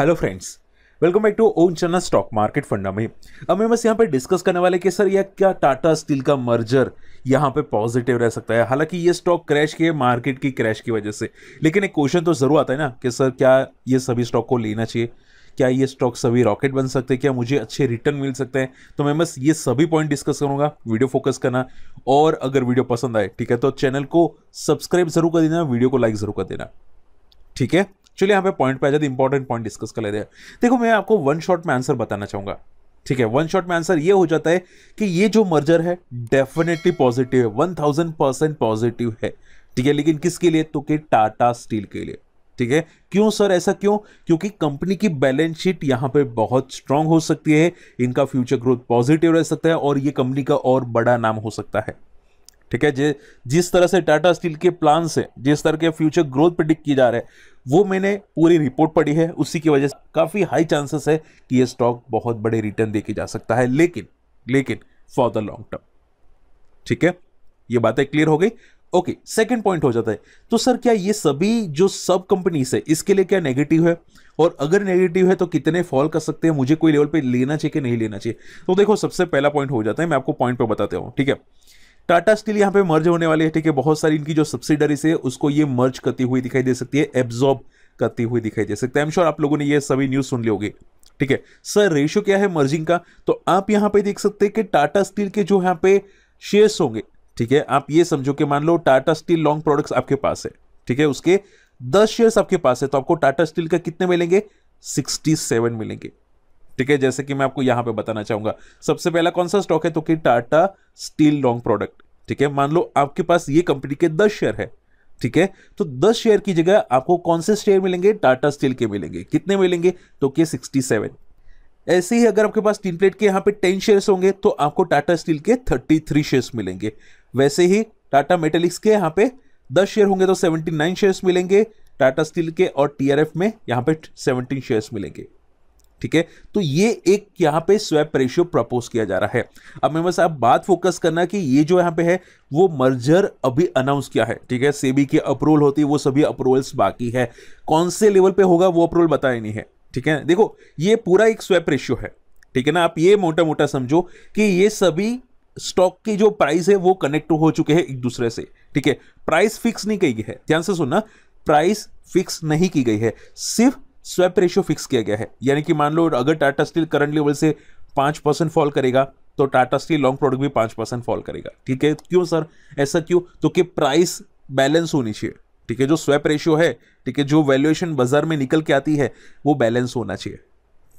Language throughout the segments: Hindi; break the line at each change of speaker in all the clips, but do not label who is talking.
hello friends welcome back to own channel stock market Funda में अब हम बस यहाँ पे डिस्कस करने वाले कि सर यह क्या टाटा स्टील का मर्जर यहाँ पे पॉजिटिव रह सकता है हालांकि ये स्टॉक क्रैश किए मार्केट की क्रैश की वजह से लेकिन एक क्वेश्चन तो ज़रूर आता है ना कि सर क्या ये सभी स्टॉक को लेना चाहिए क्या ये स्टॉक सभी रॉकेट बन सकते हैं क्या मुझे अच्छे रिटर्न मिल सकते हैं तो मैं बस ये सभी पॉइंट डिस्कस करूंगा वीडियो फोकस करना और अगर वीडियो पसंद आए ठीक है तो चैनल को सब्सक्राइब जरूर कर देना वीडियो को लाइक जरूर कर देना ठीक है चलिए यहाँ पे पॉइंट पे आ जाते इंपॉर्टेंट पॉइंट डिस्कस कर लेते हैं देखो मैं आपको वन शॉट में आंसर बताना चाहूंगा ठीक है वन शॉट में आंसर ये हो जाता है कि ये जो मर्जर है डेफिनेटली पॉजिटिव है वन थाउजेंड परसेंट पॉजिटिव है ठीक है लेकिन किसके लिए तो कि टाटा स्टील के लिए ठीक है क्यों सर ऐसा क्यों क्योंकि कंपनी की बैलेंस शीट यहां पे बहुत स्ट्रांग हो सकती है इनका फ्यूचर ग्रोथ पॉजिटिव रह सकता है और ये कंपनी का और बड़ा नाम हो सकता है ठीक है जिस तरह से टाटा स्टील के प्लान से जिस तरह के फ्यूचर ग्रोथ प्रिडिक्ट किए जा रहे हैं वो मैंने पूरी रिपोर्ट पढ़ी है उसी की वजह से काफ़ी हाई चांसेस है कि ये स्टॉक बहुत बड़े रिटर्न देके जा सकता है लेकिन लेकिन फॉर द लॉन्ग टर्म ठीक है ये बातें क्लियर हो गई ओके सेकंड पॉइंट हो जाता है तो सर क्या ये सभी जो सब कंपनीज है इसके लिए क्या नेगेटिव है और अगर नेगेटिव है तो कितने फॉल कर सकते हैं मुझे कोई लेवल पे लेना चाहिए कि नहीं लेना चाहिए तो देखो सबसे पहला पॉइंट हो जाता है मैं आपको पॉइंट पे बताते हूँ ठीक है टाटा स्टील यहाँ पे मर्ज होने वाली है ठीक है बहुत सारी इनकी जो सब्सिडरीज है उसको ये मर्ज करती हुई दिखाई दे सकती है एब्जॉर्ब करती हुई दिखाई दे सकती है एम श्योर आप लोगों ने ये सभी न्यूज़ सुन ली होगी ठीक है सर रेशियो क्या है मर्जिंग का तो आप यहाँ पे देख सकते हैं कि टाटा स्टील के जो यहाँ पे शेयर्स होंगे ठीक है आप ये समझो कि मान लो टाटा स्टील लॉन्ग प्रोडक्ट्स आपके पास है ठीक है उसके दस शेयर्स आपके पास है तो आपको टाटा स्टील का कितने मिलेंगे सिक्सटी सेवन मिलेंगे ठीक है जैसे कि मैं आपको यहां पे बताना चाहूंगा सबसे पहला कौन सा स्टॉक है तो कि टाटा स्टील लॉन्ग प्रोडक्ट ठीक है मान लो आपके पास ये कंपनी के दस शेयर है ठीक है तो 10 शेयर की जगह आपको कौन से शेयर मिलेंगे टाटा स्टील के मिलेंगे कितने मिलेंगे तो के 67 ऐसे ही अगर आपके पास तीन प्लेट के यहाँ पे 10 शेयर्स होंगे तो आपको टाटा स्टील के 33 शेयर्स मिलेंगे वैसे ही टाटा मेटेलिक्स के यहाँ पे 10 शेयर होंगे तो 79 शेयर्स मिलेंगे टाटा स्टील के और टीआरएफ में यहाँ पे सेवनटीन शेयर्स मिलेंगे ठीक है तो ये एक यहाँ पे स्वैप रेशियो प्रपोज किया जा रहा है अब मेरे बस आप बात फोकस करना कि ये जो यहाँ पे है वो मर्जर अभी अनाउंस किया है ठीक है सेबी की अप्रूवल होती है वो सभी अप्रूवल्स बाकी है कौन से लेवल पे होगा वो अप्रूवल बताया नहीं है ठीक है देखो ये पूरा एक स्वैप रेशियो है ठीक है ना आप ये मोटा मोटा समझो कि ये सभी स्टॉक की जो प्राइस है वो कनेक्ट हो चुके हैं एक दूसरे से ठीक है प्राइस फिक्स नहीं कही गई है ध्यान से सुनना प्राइस फिक्स नहीं की गई है सिर्फ स्वैप रेशियो फिक्स किया गया है यानी कि मान लो अगर टाटा स्टील करंट लेवल से पाँच परसेंट फॉल करेगा तो टाटा स्टील लॉन्ग प्रोडक्ट भी पाँच परसेंट फॉल करेगा ठीक है क्यों सर ऐसा क्यों तो कि प्राइस बैलेंस होनी चाहिए ठीक है जो स्वैप रेशियो है ठीक है जो वैल्यूएशन बाजार में निकल के आती है वो बैलेंस होना चाहिए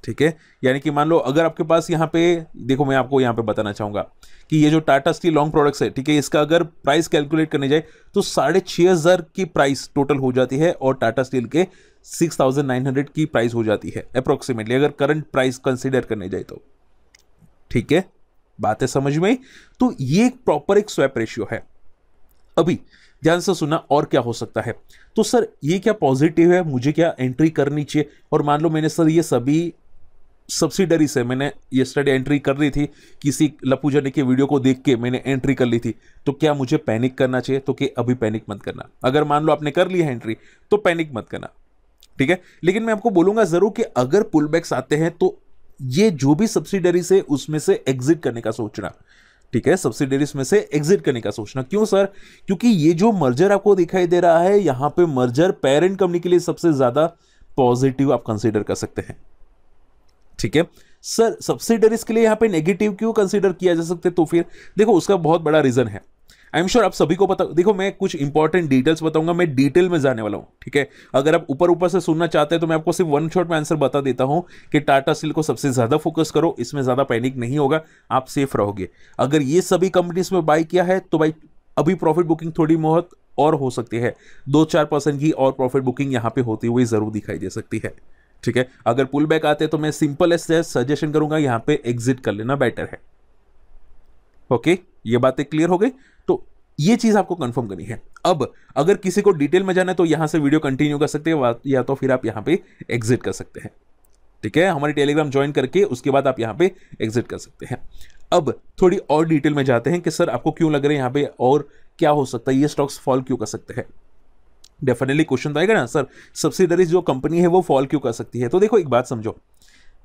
ठीक है यानी कि मान लो अगर आपके पास यहाँ पे देखो मैं आपको यहाँ पे बताना चाहूँगा कि ये जो टाटा स्टील लॉन्ग प्रोडक्ट्स है ठीक है इसका अगर प्राइस कैलकुलेट करने जाए तो साढ़े छः हज़ार की प्राइस टोटल हो जाती है और टाटा स्टील के सिक्स थाउजेंड नाइन हंड्रेड की प्राइस हो जाती है अप्रोक्सीमेटली अगर करंट प्राइस कंसिडर करने जाए तो ठीक है बात समझ में तो ये एक प्रॉपर एक स्वैप रेशियो है अभी ध्यान से सुना और क्या हो सकता है तो सर ये क्या पॉजिटिव है मुझे क्या एंट्री करनी चाहिए और मान लो मैंने सर ये सभी सब्सिडरी से मैंने ये स्टडी एंट्री कर ली थी किसी लपू जनी की वीडियो को देख के मैंने एंट्री कर ली थी तो क्या मुझे पैनिक करना चाहिए तो कि अभी पैनिक मत करना अगर मान लो आपने कर लिया है एंट्री तो पैनिक मत करना ठीक है लेकिन मैं आपको बोलूंगा जरूर कि अगर पुल बैक्स आते हैं तो ये जो भी सब्सिडरी से उसमें से एग्जिट करने का सोचना ठीक है सब्सिडरीज में से एग्जिट करने का सोचना क्यों सर क्योंकि ये जो मर्जर आपको दिखाई दे रहा है यहाँ पे मर्जर पेरेंट कंपनी के लिए सबसे ज़्यादा पॉजिटिव आप कंसिडर कर सकते हैं ठीक है सर सब्सिडरीज के लिए यहाँ पे नेगेटिव क्यों कंसिडर किया जा सकते तो फिर देखो उसका बहुत बड़ा रीज़न है आई एम श्योर आप सभी को पता देखो मैं कुछ इंपॉर्टेंट डिटेल्स बताऊंगा मैं डिटेल में जाने वाला हूँ ठीक है अगर आप ऊपर ऊपर से सुनना चाहते हैं तो मैं आपको सिर्फ वन शॉट में आंसर बता देता हूँ कि टाटा स्टील को सबसे ज़्यादा फोकस करो इसमें ज़्यादा पैनिक नहीं होगा आप सेफ रहोगे अगर ये सभी कंपनीज में बाई किया है तो भाई अभी प्रॉफिट बुकिंग थोड़ी बहुत और हो सकती है दो चार परसेंट की और प्रॉफिट बुकिंग यहाँ पे होती हुई ज़रूर दिखाई दे सकती है ठीक है अगर पुल बैक आते तो मैं सिंपल सजेशन करूंगा यहाँ पे एग्जिट कर लेना बेटर है ओके ये बातें क्लियर हो गई तो ये चीज़ आपको कंफर्म करनी है अब अगर किसी को डिटेल में जाना है तो यहां से वीडियो कंटिन्यू कर सकते हैं या तो, तो फिर आप यहां पे एग्जिट कर सकते हैं ठीक है हमारे टेलीग्राम ज्वाइन करके उसके बाद आप यहां पे एग्जिट कर सकते हैं अब थोड़ी और डिटेल में जाते हैं कि सर आपको क्यों लग रहा है यहां पे और क्या हो सकता है ये स्टॉक्स फॉल क्यों कर सकते हैं डेफिनेटली क्वेश्चन तो आएगा ना सर सब्सिडरीज जो कंपनी है वो फॉल क्यों कर सकती है तो देखो एक बात समझो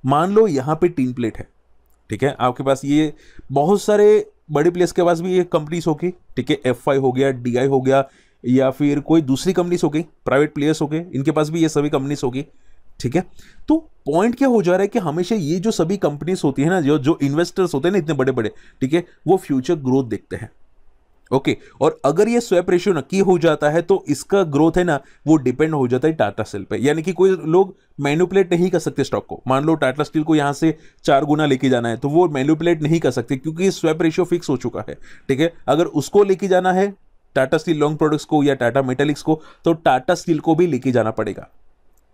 मान लो यहाँ पे टीन प्लेट है ठीक है आपके पास ये बहुत सारे बड़े प्लेस के पास भी ये कंपनीज होगी ठीक है एफ हो गया डी हो गया या फिर कोई दूसरी कंपनीज हो गई प्राइवेट प्लेयर्स हो गए इनके पास भी ये सभी कंपनीज होगी ठीक है तो पॉइंट क्या हो जा रहा है कि हमेशा ये जो सभी कंपनीज होती है ना जो जो इन्वेस्टर्स होते हैं ना इतने बड़े बड़े ठीक है वो फ्यूचर ग्रोथ देखते हैं ओके okay, और अगर ये स्वैप रेशियो नक्की हो जाता है तो इसका ग्रोथ है ना वो डिपेंड हो जाता है टाटा सेल पे यानी कि कोई लोग मैन्युपुलेट नहीं कर सकते स्टॉक को मान लो टाटा स्टील को यहाँ से चार गुना लेके जाना है तो वो मैन्युपुलेट नहीं कर सकते क्योंकि स्वैप रेशियो फिक्स हो चुका है ठीक है अगर उसको लेके जाना है टाटा स्टील लॉन्ग प्रोडक्ट्स को या टाटा मेटेलिक्स को तो टाटा स्टील को भी लेके जाना पड़ेगा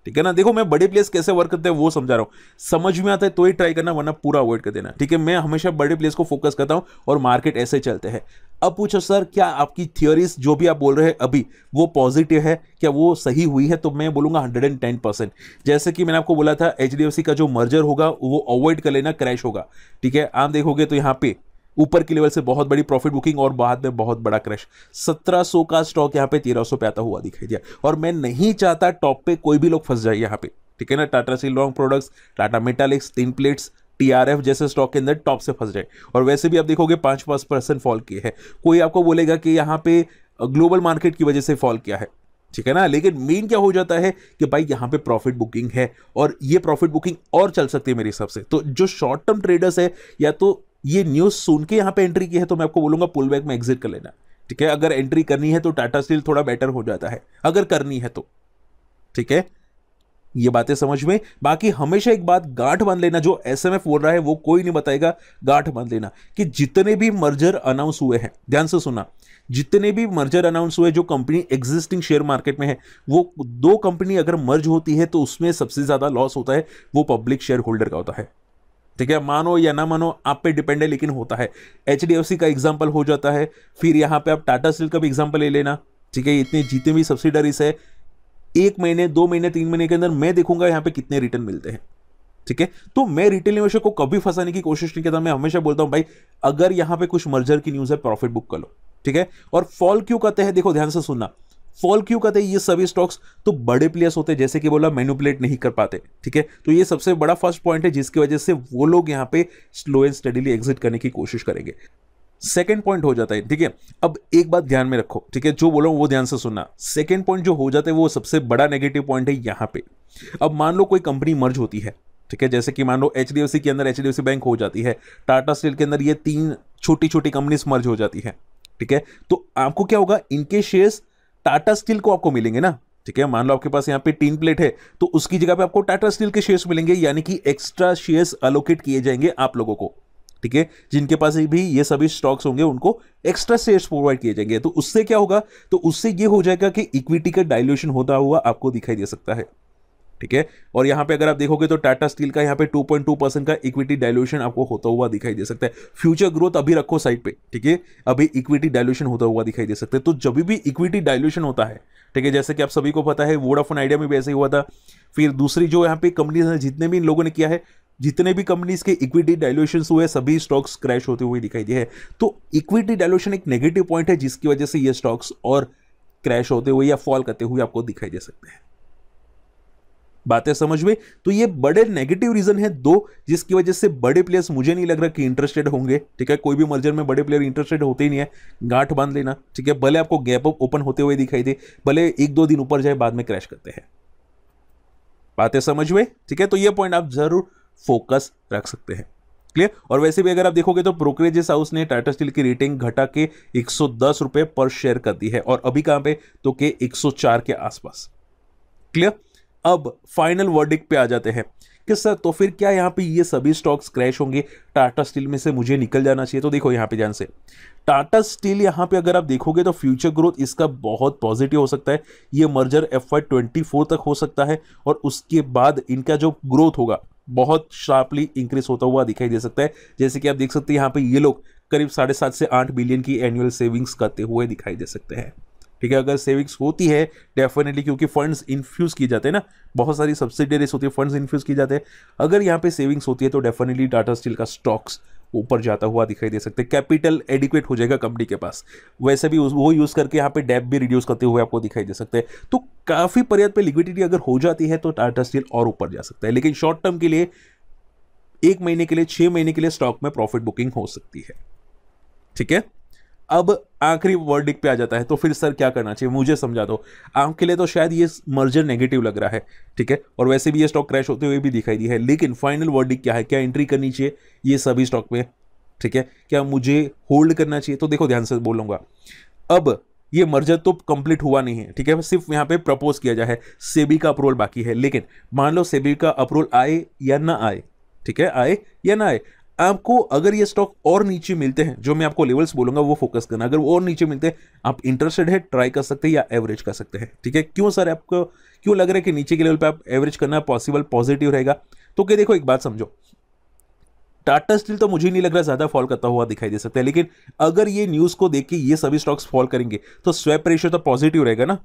ठीक है ना देखो मैं बड़े प्लेस कैसे वर्क करते हैं वो समझा रहा हूँ समझ में आता है तो ही ट्राई करना वरना पूरा अवॉइड कर देना ठीक है मैं हमेशा बड़े प्लेस को फोकस करता हूँ और मार्केट ऐसे चलते हैं अब पूछो सर क्या आपकी थियोरीज जो भी आप बोल रहे हैं अभी वो पॉजिटिव है क्या वो सही हुई है तो मैं बोलूंगा हंड्रेड एंड टेन परसेंट जैसे कि मैंने आपको बोला था एच का जो मर्जर होगा वो अवॉइड कर लेना क्रैश होगा ठीक है आप देखोगे तो यहाँ पे ऊपर के लेवल से बहुत बड़ी प्रॉफिट बुकिंग और बाद में बहुत बड़ा क्रैश 1700 का स्टॉक यहाँ पे 1300 पे आता हुआ दिखाई दिया और मैं नहीं चाहता टॉप पे कोई भी लोग फंस जाए यहाँ पे ठीक है ना टाटा सी Long Products Tata Metaliks tin plates TRF जैसे स्टॉक के अंदर टॉप से फंस जाए और वैसे भी आप देखोगे पांच पांच परसेंट फॉल किए हैं कोई आपको बोलेगा कि यहां पे ग्लोबल मार्केट की वजह से फॉल किया है ठीक है ना लेकिन मेन क्या हो जाता है कि भाई यहाँ पे प्रॉफिट बुकिंग है और ये प्रॉफिट बुकिंग और चल सकती है मेरे हिसाब से तो जो शॉर्ट टर्म ट्रेडर्स है या तो ये न्यूज़ सुन के यहाँ पे एंट्री की है तो मैं आपको बोलूंगा पुल बैक में एग्जिट कर लेना ठीक है अगर एंट्री करनी है तो टाटा स्टील थोड़ा बेटर हो जाता है अगर करनी है तो ठीक है ये बातें समझ में बाकी हमेशा एक बात गांठ बांध लेना जो एस एम एफ बोल रहा है वो कोई नहीं बताएगा गांठ बांध लेना कि जितने भी मर्जर अनाउंस हुए हैं ध्यान से सुना जितने भी मर्जर अनाउंस हुए जो कंपनी एग्जिस्टिंग शेयर मार्केट में है वो दो कंपनी अगर मर्ज होती है तो उसमें सबसे ज़्यादा लॉस होता है वो पब्लिक शेयर होल्डर का होता है ठीक है मानो या ना मानो आप पे डिपेंड है लेकिन होता है एच का एग्जाम्पल हो जाता है फिर यहाँ पे आप टाटा स्टील का भी एग्जाम्पल ले लेना ठीक है इतने जितने भी सब्सिडरीज है एक महीने दो महीने तीन महीने के अंदर मैं देखूंगा यहां पे कितने रिटर्न मिलते हैं ठीक है तो मैं रिटेल निवेशक को कभी फंसाने की कोशिश नहीं करता मैं हमेशा बोलता हूं भाई अगर यहां पे कुछ मर्जर की न्यूज है प्रॉफिट बुक कर लो ठीक है और फॉल क्यों कहते हैं देखो ध्यान से सुनना फॉल क्यों कहते हैं ये सभी स्टॉक्स तो बड़े प्लेयर्स होते हैं जैसे कि बोला मैनुपुलेट नहीं कर पाते ठीक है तो ये सबसे बड़ा फर्स्ट पॉइंट है जिसकी वजह से वो लोग यहाँ पे स्लो एंड स्टडीली एग्जिट करने की कोशिश करेंगे सेकेंड पॉइंट हो जाता है ठीक है अब एक बात ध्यान में रखो ठीक है जो बोलो वो ध्यान से सुनना सेकेंड पॉइंट जो हो जाता है वो सबसे बड़ा नेगेटिव पॉइंट है यहाँ पे अब मान लो कोई कंपनी मर्ज होती है ठीक है जैसे कि मान लो एच के अंदर एच बैंक हो जाती है टाटा स्टील के अंदर ये तीन छोटी छोटी कंपनीज मर्ज हो जाती है ठीक है तो आपको क्या होगा इनके शेयर्स टाटा स्टील को आपको मिलेंगे ना ठीक है मान लो आपके पास यहाँ पे टीन प्लेट है तो उसकी जगह पे आपको टाटा स्टील के शेयर्स मिलेंगे यानी कि एक्स्ट्रा शेयर्स अलोकेट किए जाएंगे आप लोगों को ठीक है जिनके पास भी ये सभी स्टॉक्स होंगे उनको एक्स्ट्रा शेयर्स प्रोवाइड किए जाएंगे तो उससे क्या होगा तो उससे ये हो जाएगा कि इक्विटी का डायल्यूशन होता हुआ आपको दिखाई दे सकता है ठीक है और यहाँ पे अगर आप देखोगे तो टाटा स्टील का यहाँ पे 2.2 परसेंट का इक्विटी डायल्यूशन आपको होता हुआ दिखाई दे सकता है फ्यूचर ग्रोथ अभी रखो साइड पे ठीक है अभी इक्विटी डायल्यूशन होता हुआ दिखाई दे सकता है तो जब भी इक्विटी डायल्यूशन होता है ठीक है जैसे कि आप सभी को पता है वोडाफोन आइडिया में भी ऐसे हुआ था फिर दूसरी जो यहाँ पे कंपनीज हैं जितने भी इन लोगों ने किया है जितने भी कंपनीज के इक्विटी डायलूशन हुए सभी स्टॉक्स क्रैश होते हुए दिखाई दिए हैं तो इक्विटी डायलुएशन एक नेगेटिव पॉइंट है जिसकी वजह से ये स्टॉक्स और क्रैश होते हुए या फॉल करते हुए आपको दिखाई दे सकते हैं बातें समझ में तो ये बड़े नेगेटिव रीजन है दो जिसकी वजह से बड़े प्लेयर्स मुझे नहीं लग रहा कि इंटरेस्टेड होंगे ठीक है कोई भी मर्जर में बड़े प्लेयर इंटरेस्टेड होते ही नहीं है गांठ बांध लेना ठीक है भले आपको गैप अप ओपन होते हुए दिखाई दे भले एक दो दिन ऊपर जाए बाद में क्रैश करते हैं बातें समझ में ठीक है तो ये पॉइंट आप जरूर फोकस रख सकते हैं क्लियर और वैसे भी अगर आप देखोगे तो ब्रोकरेजेस हाउस ने टाटा स्टील की रेटिंग घटा के एक रुपए पर शेयर कर दी है और अभी कहां पे तो के 104 के आसपास क्लियर अब फाइनल वर्डिक पे आ जाते हैं कि सर तो फिर क्या यहाँ पे ये सभी स्टॉक्स क्रैश होंगे टाटा स्टील में से मुझे निकल जाना चाहिए तो देखो यहाँ पे जान से टाटा स्टील यहाँ पे अगर आप देखोगे तो फ्यूचर ग्रोथ इसका बहुत पॉजिटिव हो सकता है ये मर्जर एफ तक हो सकता है और उसके बाद इनका जो ग्रोथ होगा बहुत शार्पली इंक्रीज होता हुआ दिखाई दे सकता है जैसे कि आप देख सकते हैं यहाँ पे ये लोग करीब साढ़े सात से आठ बिलियन की एनुअल सेविंग्स करते हुए दिखाई दे सकते हैं ठीक है अगर सेविंग्स होती है डेफिनेटली क्योंकि फंड्स इन्फ्यूज़ किए जाते हैं ना बहुत सारी सब्सिडरीज होती है फंड्स इन्फ्यूज़ किए जाते हैं अगर यहाँ पे सेविंग्स होती है तो डेफिनेटली टाटा स्टील का स्टॉक्स ऊपर जाता हुआ दिखाई दे सकते हैं कैपिटल एडिक्वेट हो जाएगा कंपनी के पास वैसे भी वो यूज़ करके यहाँ पे डेप भी रिड्यूस करते हुए आपको दिखाई दे सकते हैं तो काफ़ी पर्याप्त पे लिक्विडिटी अगर हो जाती है तो टाटा स्टील और ऊपर जा सकता है लेकिन शॉर्ट टर्म के लिए एक महीने के लिए छः महीने के लिए स्टॉक में प्रॉफिट बुकिंग हो सकती है ठीक है अब आखिरी वर्डिक पे आ जाता है तो फिर सर क्या करना चाहिए मुझे समझा दो आपके लिए तो शायद ये मर्जर नेगेटिव लग रहा है ठीक है और वैसे भी ये स्टॉक क्रैश होते हुए भी दिखाई दी है लेकिन फाइनल वर्डिक क्या है क्या एंट्री करनी चाहिए ये सभी स्टॉक में ठीक है क्या मुझे होल्ड करना चाहिए तो देखो ध्यान से बोलूंगा अब ये मर्जर तो कंप्लीट हुआ नहीं है ठीक है सिर्फ यहाँ पे प्रपोज किया जाए सेबी का अप्रूवल बाकी है लेकिन मान लो सेबी का अप्रूवल आए या ना आए ठीक है आए या ना आए आपको अगर ये स्टॉक और नीचे मिलते हैं जो मैं आपको लेवल्स बोलूंगा वो फोकस करना अगर वो और नीचे मिलते हैं आप इंटरेस्टेड है ट्राई कर सकते हैं या एवरेज कर सकते हैं ठीक है क्यों सर आपको क्यों लग रहा है कि नीचे के लेवल पर आप एवरेज करना पॉसिबल पॉजिटिव रहेगा तो क्या देखो एक बात समझो टाटा स्टील तो मुझे नहीं लग रहा ज़्यादा फॉल करता हुआ दिखाई दे सकता है लेकिन अगर ये न्यूज़ को देख के ये सभी स्टॉक्स फॉल करेंगे तो स्वैप रेशियो तो पॉजिटिव रहेगा ना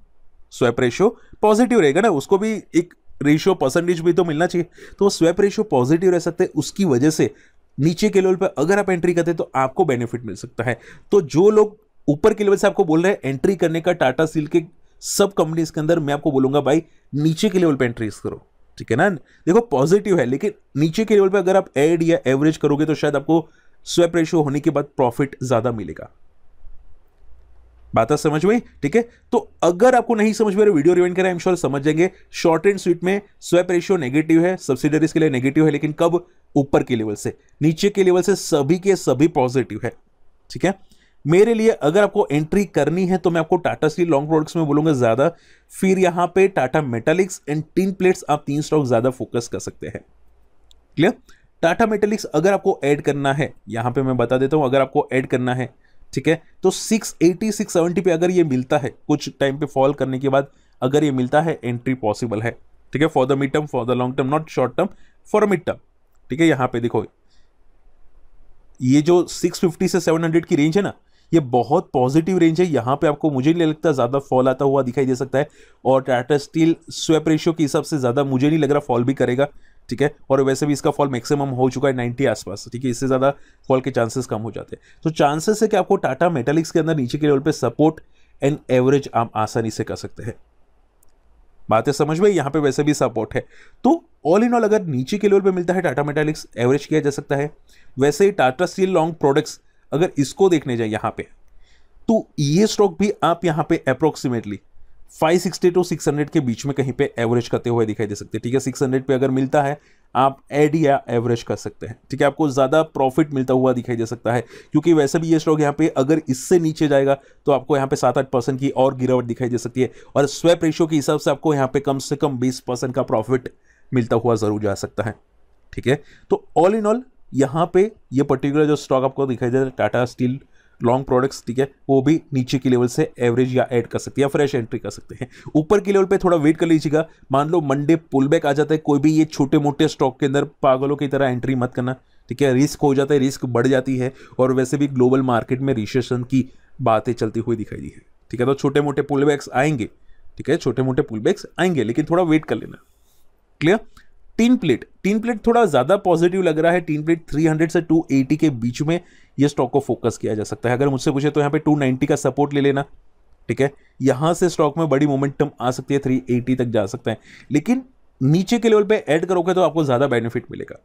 स्वैप रेशियो पॉजिटिव रहेगा ना उसको भी एक रेशियो परसेंटेज भी तो मिलना चाहिए तो स्वैप रेशियो पॉजिटिव रह सकते हैं उसकी वजह से नीचे के लेवल पर अगर आप एंट्री करते हैं तो आपको बेनिफिट मिल सकता है तो जो लोग ऊपर के लेवल से आपको बोल रहे हैं एंट्री करने का टाटा स्टील के सब कंपनीज के अंदर मैं आपको बोलूंगा भाई नीचे के लेवल पर एंट्री करो ठीक है ना देखो पॉजिटिव है लेकिन नीचे के लेवल पर अगर आप एड या एवरेज करोगे तो शायद आपको स्वेप रेशियो होने के बाद प्रॉफिट ज़्यादा मिलेगा बात समझ में ठीक है तो अगर आपको नहीं समझ में वीडियो रिवेंट करें एम श्योर समझ जाएंगे शॉर्ट एंड स्वीट में स्वेप रेशियो नेगेटिव है सब्सिडरीज के लिए नेगेटिव है लेकिन कब ऊपर के लेवल से नीचे के लेवल से सभी के सभी पॉजिटिव है ठीक है मेरे लिए अगर आपको एंट्री करनी है तो मैं आपको टाटा स्टील लॉन्ग प्रोडक्ट्स में बोलूंगा ज़्यादा फिर यहां पे Tata Metaliks and tin plates आप तीन स्टॉक ज़्यादा फोकस कर सकते हैं क्लियर टाटा मेटालिक्स अगर आपको ऐड करना है यहां पे मैं बता देता हूं अगर आपको ऐड करना है ठीक है तो सिक्स एटी पे अगर ये मिलता है कुछ टाइम पे फॉल करने के बाद अगर ये मिलता है एंट्री पॉसिबल है ठीक है for the mid term for the long term not short term for mid term ठीक है यहाँ पे देखो ये जो 650 से 700 की रेंज है ना ये बहुत पॉजिटिव रेंज है यहाँ पे आपको मुझे नहीं लगता ज़्यादा फॉल आता हुआ दिखाई दे सकता है और टाटा स्टील स्वेप रेशियो के हिसाब से ज़्यादा मुझे नहीं लग रहा फॉल भी करेगा ठीक है और वैसे भी इसका फॉल मैक्सिमम हो चुका है नाइनटी आसपास ठीक है इससे ज़्यादा फॉल के चांसेस कम हो जाते हैं तो चांसेस है कि आपको टाटा मेटालिक्स के अंदर नीचे के लेवल पर सपोर्ट एंड एवरेज आप आसानी से कर सकते हैं बातें समझ में यहाँ पे वैसे भी सपोर्ट है तो ऑल इन ऑल अगर नीचे के लेवल पे मिलता है टाटा मेटालिक्स एवरेज किया जा सकता है वैसे ही टाटा स्टील लॉन्ग प्रोडक्ट्स अगर इसको देखने जाए यहाँ पे तो ये स्टॉक भी आप यहाँ पे अप्रोक्सीमेटली 560 टू 600 के बीच में कहीं पे एवरेज करते हुए दिखाई दे सकते हैं ठीक है 600 पे अगर मिलता है आप एड या एवरेज कर सकते हैं ठीक है आपको ज़्यादा प्रॉफिट मिलता हुआ दिखाई दे सकता है क्योंकि वैसे भी ये स्टॉक यहाँ पे अगर इससे नीचे जाएगा तो आपको यहाँ पे सात आठ परसेंट की और गिरावट दिखाई दे सकती है और स्वैप रेशियो के हिसाब से आपको यहाँ पे कम से कम बीस परसेंट का प्रॉफिट मिलता हुआ ज़रूर जा सकता है ठीक है तो ऑल इन ऑल यहाँ पे ये पर्टिकुलर जो स्टॉक आपको दिखाई दे रहा है टाटा स्टील लॉन्ग प्रोडक्ट्स ठीक है वो भी नीचे के लेवल से एवरेज या ऐड कर सकते हैं या फ्रेश एंट्री कर सकते हैं ऊपर के लेवल पे थोड़ा वेट कर लीजिएगा मान लो मंडे पुल बैक आ जाता है कोई भी ये छोटे मोटे स्टॉक के अंदर पागलों की तरह एंट्री मत करना ठीक है रिस्क हो जाता है रिस्क बढ़ जाती है और वैसे भी ग्लोबल मार्केट में रिसेशन की बातें चलती हुई दिखाई दी है ठीक है तो छोटे मोटे पुल आएंगे ठीक है छोटे मोटे पुल आएंगे लेकिन थोड़ा वेट कर लेना clear tin plate tin plate थोड़ा ज़्यादा पॉजिटिव लग रहा है टीन प्लेट 300 से 280 के बीच में ये स्टॉक को फोकस किया जा सकता है अगर मुझसे पूछे तो यहाँ पे 290 का सपोर्ट ले लेना ठीक है यहाँ से स्टॉक में बड़ी मोमेंटम आ सकती है 380 तक जा सकता है लेकिन नीचे के लेवल पे ऐड करोगे तो आपको ज़्यादा बेनिफिट मिलेगा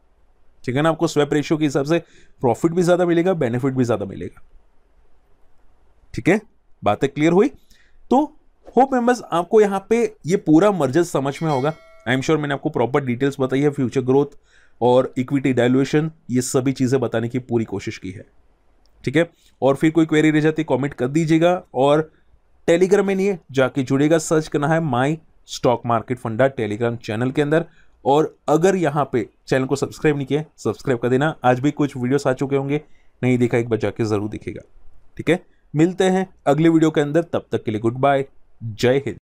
ठीक है ना आपको स्वेप रेशियो के हिसाब से प्रॉफिट भी ज़्यादा मिलेगा बेनिफिट भी ज़्यादा मिलेगा ठीक है बातें क्लियर हुई तो होप मेम्बर्स आपको यहाँ पे ये पूरा मर्जर समझ में होगा आई एम श्योर मैंने आपको प्रॉपर डिटेल्स बताई है फ्यूचर ग्रोथ और इक्विटी डायलुएशन ये सभी चीज़ें बताने की पूरी कोशिश की है ठीक है और फिर कोई क्वेरी रह जाती कॉमेंट कर दीजिएगा और टेलीग्राम में नहीं है जाके जुड़ेगा सर्च करना है my stock market funda telegram channel के अंदर और अगर यहाँ पे चैनल को सब्सक्राइब नहीं किया सब्सक्राइब कर देना आज भी कुछ वीडियोस आ चुके होंगे नहीं देखा एक बार जाके ज़रूर दिखेगा ठीक है मिलते हैं अगले वीडियो के अंदर तब तक के लिए गुड बाय जय हिंद